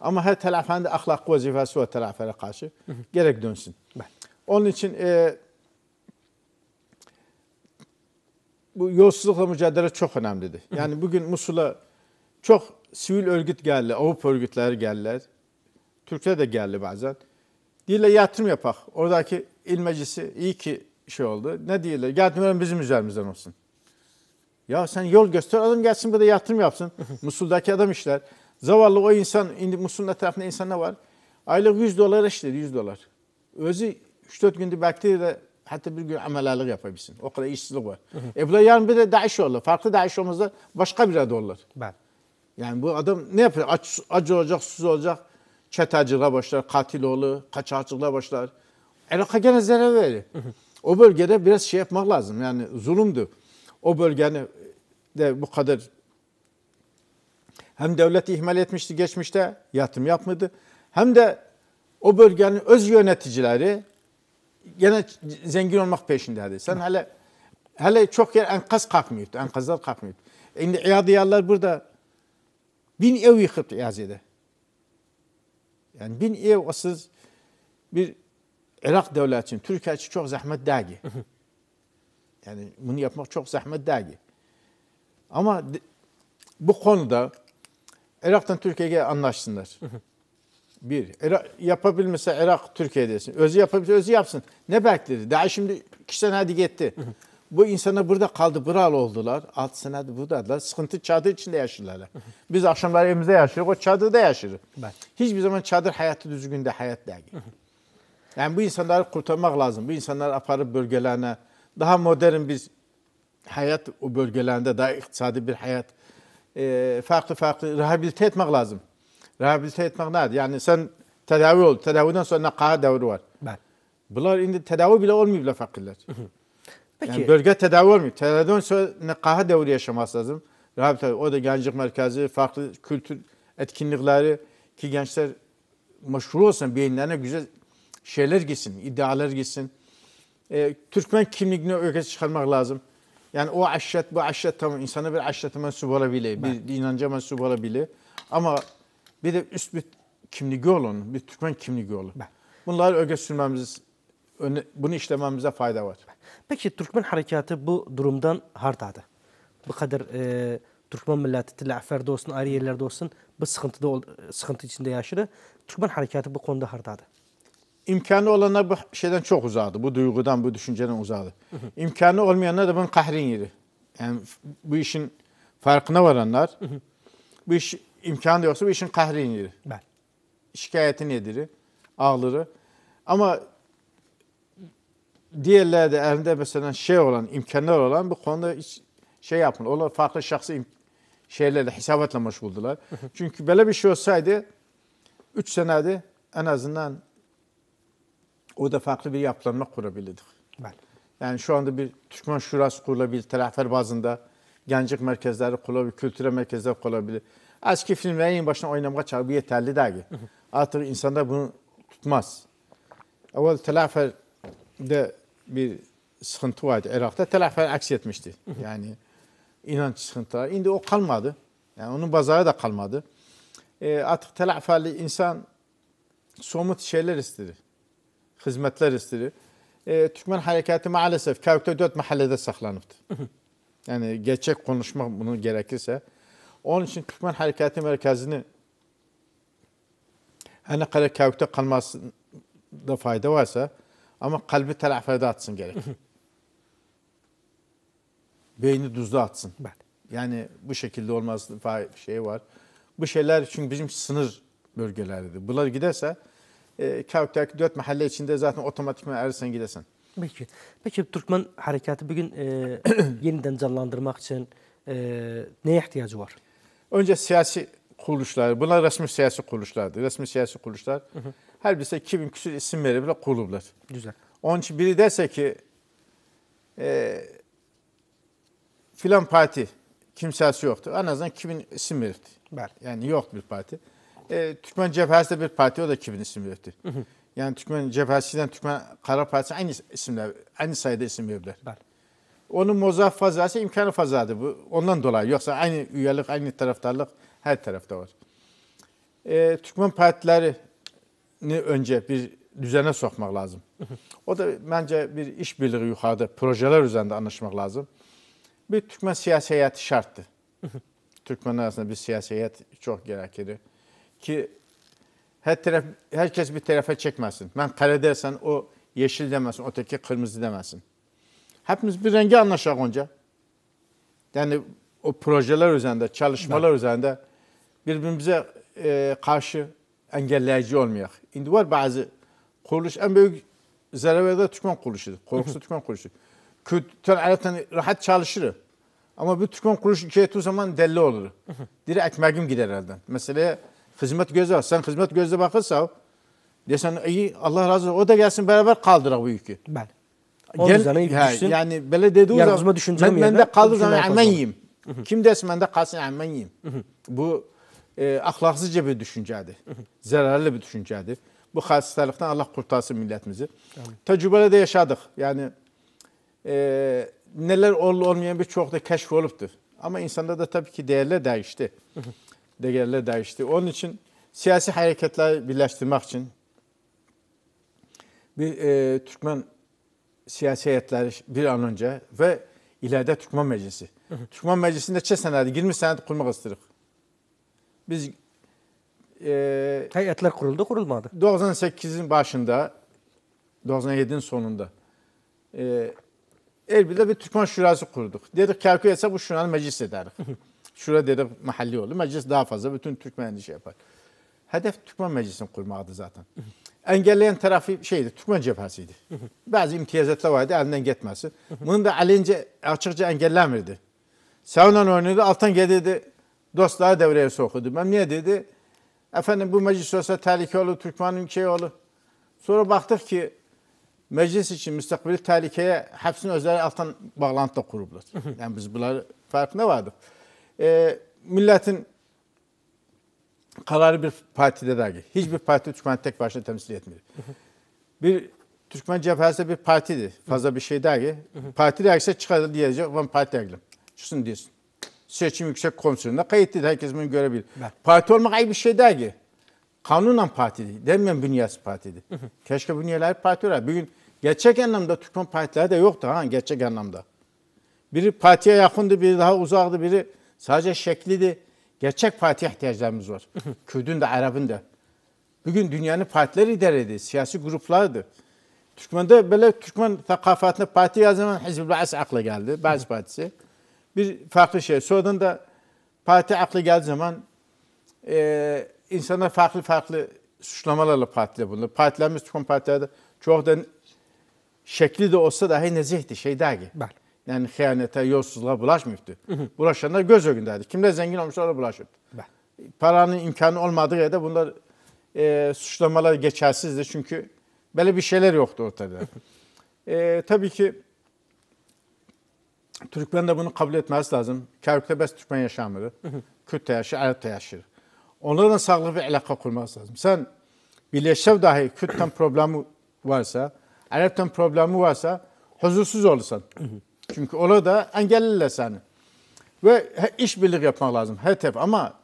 Ama her tarafın da ahlak vazifesi var taraflara karşı. Hı hı. Gerek dönsün. Ben. Onun için e, bu yolsuzlukla mücadele çok önemlidir. Yani bugün Musul'a çok sivil örgüt geldi, Avrupa örgütleri geldiler. Türkiye de geldi bazen. Diyorlar yatırım yapak. Oradaki il meclisi iyi ki şey oldu. Ne diyorlar? Yatırım bizim üzerimizden olsun. Ya sen yol göster adam gelsin burada yatırım yapsın. Musul'daki adam işler. Zavallı o insan, indi Musul'un etrafında insan ne var? Aylık 100 dolar işledi, 100 dolar. Özü 3-4 gündür belki de hatta bir gün amelalık yapabilsin. O kadar işsizlik var. e bu da yarın bir de DAEŞ olur. Farklı DAEŞ olmazsa başka bir adı olur. Ben. Yani bu adam ne yapıyor? Aç, acı olacak, susuz olacak. Çetacılığa başlar, katil olur, kaçakçılığa başlar. Irak'a gene zarar verir. o bölgede biraz şey yapmak lazım. Yani zulümdü. O bölgenin de bu kadar hem devlet ihmal etmişti geçmişte, yatırım yapmadı. Hem de o bölgenin öz yöneticileri gene zengin olmak peşindeydi. Sen hele hele çok yer enkaz kalkmıyordu. Enkazlar kalkmıyordu. Şimdi İyadiyarlar burada Bin ev yıkıp Yazi'de. Yani bin ev asız bir Irak devleti için, Türkiye için çok zahmet dergi. Yani bunu yapmak çok zahmet dergi. Ama bu konuda Irak'tan Türkiye'ye anlaşsınlar. Bir, Irak, yapabilmese Irak Türkiye'desin. Özü yapabilse özü yapsın. Ne bekledi? Daha şimdi iki sene hadi gitti. Bu insanlar burada qaldı, bural oldular. 6 sənədir buradadırlar. Sıxıntı çadır içində yaşayırlar. Biz axşamlar evimizdə yaşayırıq, o çadırda yaşayırıq. Bəli. Heç bir zaman çadır həyatı düzgün də həyat dəqiq. Yəni bu insanları qurtarmaq lazım. Bu insanları aparıb bölgələrinə daha modern biz həyat o bölgələrində daha iqtisadi bir həyat farklı-farklı e, rehabilite etmək lazım. Rehabilite etmək nədir? Yəni sən tədavi ol, tədavidən sonra nəqaha dövrü var. Bəli. Bunlar indi tədavi belə olmayıblar fəqirlər. Peki. Yani bölge tedavi olmuyor. Tedaviden sonra nekaha devri yaşaması lazım. Rabıta, o da gençlik merkezi, farklı kültür etkinlikleri ki gençler meşhur olsun, beyinlerine güzel şeyler gitsin, iddialar gitsin. E, Türkmen kimliğini ögesi çıkarmak lazım. Yani o aşiret, bu aşiret tamam. insana bir aşirete mensup olabilir, bir inanca mensup olabilir. Ama bir de üst bir kimliği olun, bir Türkmen kimliği olun. Ben. Bunları öge sürmemiz bunu işlememize fayda var. Peki Türkmen harekatı bu durumdan hardadı. Bu kadar e, Türkmen milleti telafferde olsun, ayrı yerlerde olsun bu sıkıntıda sıkıntı içinde yaşadı. Türkmen harekatı bu konuda hardadı. İmkanı olanlar bu şeyden çok uzadı. Bu duygudan, bu düşünceden uzadı. Hı İmkanı olmayanlar da bunun kahrin yeri. Yani bu işin farkına varanlar, bu iş imkanı yoksa bu işin kahrin yeri. Ben. Şikayetini edilir, ağları. Ama diğerleri de elinde mesela şey olan, imkanlar olan bu konuda hiç şey yapın. Onlar farklı şahsi şeylerle, hesabatla meşguldular. Çünkü böyle bir şey olsaydı 3 senede en azından o da farklı bir yapılanma kurabilirdik. Bəli. Yani şu anda bir Türkmen Şurası kurulabilir, taraflar bazında gençlik merkezleri kurulabilir, kültüre merkezleri kurulabilir. Eski filmlerin en başına oynamaya çağır, bu yeterli dergi. Artık insanda bunu tutmaz. Evvel telafer de bir sıkıntı vardı Irak'ta. Tel Aviv aks etmişti. Yani inanç sıkıntıları. Şimdi o kalmadı. Yani onun bazarı da kalmadı. E, artık Tel insan somut şeyler istedi. Hizmetler istedi. E, Türkmen hareketi maalesef Kavuk'ta dört mahallede saklanıptı. yani gerçek konuşma bunu gerekirse. Onun için Türkmen hareketi merkezini her ne kadar Kavuk'ta kalmasında fayda varsa Amma qəlbi tələfədə atsın gərək. Beyni duzda atsın. Bəli. Yəni bu şəkildə olmaz şey var. Bu şeylər çünki bizim sınır bölgələridir. Bunlar gedərsə, e, Kavk'daki dörd məhəllə içində zaten otomatikman ərisən gedəsən. Bəlkə. Bəlkə Türkmen hərəkatı bu gün e, yenidən canlandırmaq üçün e, nəyə ehtiyacı var? Öncə siyasi quruluşlar, bunlar rəsmi siyasi quruluşlardır. Rəsmi siyasi quruluşlar hı hı. her birisi 2000 küsur isim verebilir, kulüpler. Güzel. Onun için biri dese ki e, filan parti kimsesi yoktu. En azından 2000 isim verirdi. Belki. Yani yok bir parti. E, Türkmen Cephesi de bir parti o da 2000 isim verirdi. Hı hı. Yani Türkmen Cephesi'den Türkmen Kara Partisi aynı isimler, aynı sayıda isim verirler. Belki. Onun muzaf fazlası imkanı fazladır. Bu, ondan dolayı. Yoksa aynı üyelik, aynı taraftarlık her tarafta var. E, Türkmen partileri ne önce bir düzene sokmak lazım. O da bence bir işbirliği yukarıda, projeler üzerinde anlaşmak lazım. Bir Türkmen siyasi heyəti şərtdir. Türkmenlər arasında bir siyasi heyət çox gərəklidir ki hər tərəf hər bir tarafa çəkməsin. Ben qara desən o yeşil deməsin, ötəki kırmızı demesin. Hepimiz bir rengi anlaşaq onca. Yani o projeler üzerinde, çalışmalar evet. üzerinde birbirimize e, karşı engelleyici olmayak. Şimdi var bazı kuruluş en büyük zararı da Türkmen kuruluşudur. Korkusu Türkmen kuruluşu. Kötüden aleten rahat çalışır. Ama bu Türkmen kuruluşu ikiye tuğ zaman deli olur. Diri ekmeğim gider elden. Mesela hizmet gözü Sen hizmet gözle bakırsa desen iyi Allah razı olsun. O da gelsin beraber kaldırak bu yükü. Bəli. Gel, he, yani böyle dediği zaman ben, ben de kaldığı zaman hemen yiyeyim. Kim desin ben de kalsın hemen yiyeyim. Bu e, axlaqsızca bir düşüncədir. Zərərli bir düşüncədir. Bu xəstəlikdən Allah qurtarsın millətimizi. Təcrübələ də yaşadıq. Yəni e, nələr olub olmayan bir çox da kəşf olubdur. Amma insanda da təbii ki, dəyərlər dəyişdi. dəyərlər dəyişdi. Onun üçün siyasi hərəkətləri birləşdirmək üçün bir e, Türkmən siyasi heyətləri bir an öncə və ilədə Türkmən Məclisi. Türkmən Məclisində neçə sənədi? 20 sənədi qurmaq istəyirik. Biz e, heyetler kuruldu, kurulmadı. 98'in başında, 97'in sonunda e, Erbil'de bir Türkmen Şurası kurduk. Dedik kalkı etse bu şuranı meclis ederiz. Şura dedik mahalli oldu. Meclis daha fazla bütün Türkmen şey yapar. Hedef Türkmen Meclisi'ni kurmaktı zaten. Engelleyen tarafı şeydi, Türkmen cephesiydi. Bazı imtiyazatlar vardı, elinden gitmesin. Bunu da alince açıkça engellemirdi. Sağından oynuyordu, alttan gelirdi Dostlar devreye sokudu. Ben niye dedi? Efendim bu meclis olsa tehlike olur, Türkmen ülkeyi olur. Sonra baktık ki meclis için müstakbeli tehlikeye hepsinin özleri alttan bağlantı da kurublar. Yani biz bunları farkında vardık. E, milletin kararı bir partide dahi. Hiçbir parti Türkmen tek başına temsil etmiyor. bir Türkmen cephesi bir partidir. Fazla bir şey dahi. Parti derse çıkar diyecek. Ben parti dergilim. Çıksın diyorsun. Seçim Yüksek Komisyonu'nda kayıtlıydı. Herkes bunu görebilir. Evet. Parti olmak ayrı bir şey değil ki. Kanunen parti değil. Demiyorum bünyesi parti değil. Hı hı. Keşke bünyeler parti olaydı. Bugün gerçek anlamda Türkmen partileri de yoktu ha gerçek anlamda. Biri partiye yakındı, biri daha uzaktı, biri sadece şeklidi. Gerçek parti ihtiyacımız var. Hı Kürdün de, Arap'ın da. Bugün dünyanın partileri idare ediyor, siyasi gruplardı. Türkmen'de böyle Türkmen takafasında parti yazan Hizbul Ba'as akla geldi, Bazı Partisi bir farklı şey. Sonradan da parti aklı geldi zaman e, insanlar farklı farklı suçlamalarla partiler bulunur. Partilerimiz tüm partilerde çok da şekli de olsa dahi nezihti, şeydagi. Bəli. Yani hıyanete, yolsuzluğa bulaşmıyordu. Bulaşanlar göz önündeydi. Kimler zengin olmuş da bulaşıyordu. Paranın imkanı olmadığı yerde bunlar e, suçlamalar geçersizdi. Çünkü böyle bir şeyler yoktu ortada. e, tabii ki Türkmen de bunu kabul etmez lazım. Kerk'te bəs Türkmen yaşamır. Kürt de yaşır, Arap da yaşır. Onlarla sağlıklı bir alaka kurmaz lazım. Sen birleşsev dahi Kürt'ten problemi varsa, Arap'tan problemi varsa huzursuz olursan. Çünkü da engelliler seni. Ve iş birlik yapmak lazım her taraf ama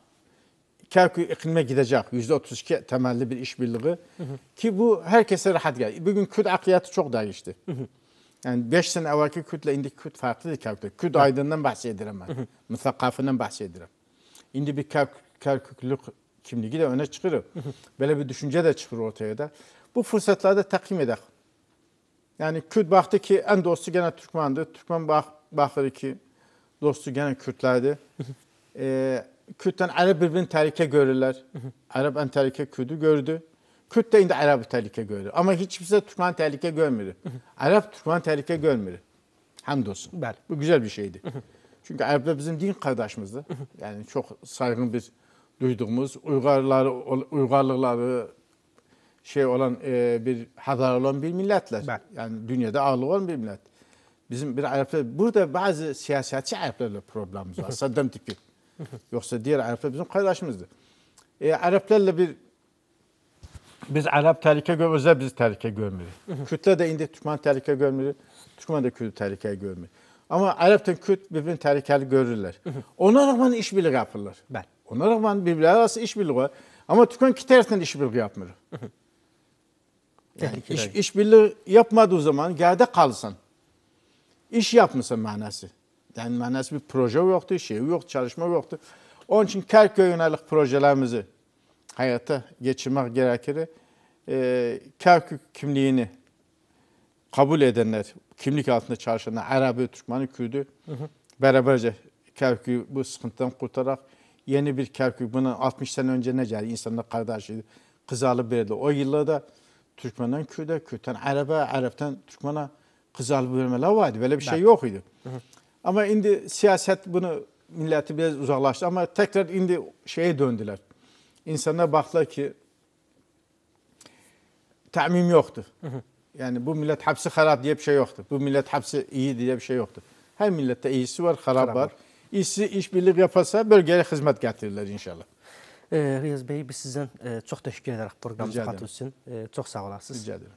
Kerkük iklime gidecek. Yüzde 32 temelli bir iş birliği ki bu herkese rahat gelir. Bugün Kürt akliyatı çok değişti. Hı hı. Yani 5 sene evvelki Kürtle indiki Kürt farklıdır Kerkük'te. Kürt aydından bahsediyorum ben. Müthakafından bahsediyorum. Şimdi bir Kerküklük kimliği de öne çıkır. Böyle bir düşünce de çıkır ortaya da. Bu fırsatlarda takdim edek. Yani Kürt baktı ki en dostu gene Türkman'dı. Türkman bak, bakır ki dostu gene Kürtlerdi. ee, Kürt'ten Arap birbirini terike görürler. Arap en terike Kürt'ü gördü. Kürt de indi Arap tehlike gördü. Ama hiç kimse Türkmen tehlike görmedi. Arap Türkmen tehlike görmedi. Hamdolsun. Bəli. Bu güzel bir şeydi. Çünkü Araplar bizim din kardeşimizdi. yani çok saygın bir duyduğumuz Uygarları, Uygarlıkları şey olan e, bir hadar olan bir milletler. Bəli. Yani dünyada ağırlığı olan bir millet. Bizim bir Araplar, burada bazı siyasetçi Araplarla problemimiz var. Saddam tipi. Yoksa diğer Araplar bizim kardeşimizdi. E, Araplarla bir biz Arap görmüyoruz görmürüz, biz təhlükə görmüyoruz. Kürdlər də indi Türkmen təhlükə görmüyor, Türkmen də Kürd təhlükə görmüyor. Ama Arap da Kürt birbirini tehlikeli görürler. Ona rağmen işbirliği yapırlar. Ben. Ona rağmen birbirleri arası işbirliği var. Ama Türkmen ki tersinden işbirliği yapmıyor. yani iş, işbirliği yapmadığı zaman geride kalsın. İş yapmışsın manası. Yani manası bir proje yoktu, şey yoktu, çalışma yoktu. Onun için Kerköy yönelik projelerimizi hayata geçirmek gerekir. E, ee, Kerkük kimliğini kabul edenler, kimlik altında çalışanlar, Arabi, Türkmeni, Kürdü beraberce Kerkük'ü bu sıkıntıdan kurtarak yeni bir Kerkük, bunun 60 sene önce ne geldi? İnsanlar kardeşiydi, kız alıp verildi. O yıllarda Türkmenden Kürt'e, Kürt'ten Arap'a, Arap'tan Türkmen'e kız alıp vermeler vardı. Böyle bir şey yok idi. Ama şimdi siyaset bunu milleti biraz uzaklaştı ama tekrar şimdi şeye döndüler. İnsanlar baxdılar ki, təmim yoxdur. Yəni, bu millət həbsi xarab deyə bir şey yoxdur. Bu millət həbsi iyi deyə bir şey yoxdur. Hər millətdə iyisi var, xarab Xarab var. var. İşsiz iş birliyi yaparsa, bölgəyə xidmət gətirirlər inşallah. E, Riyaz bəy, biz sizdən e, çox təşəkkür edərək proqramımızı Rica edirəm. xatırınız üçün. E, çox sağ olasınız. Rica edirəm.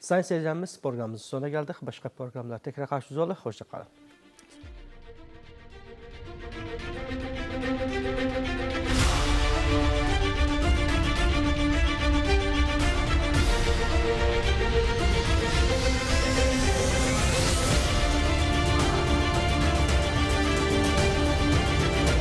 Sayın seyircilərimiz, proqramımızın sonuna gəldik. Başqa proqramlarda təkrar qarşınızda olaq. Xoşça qalın.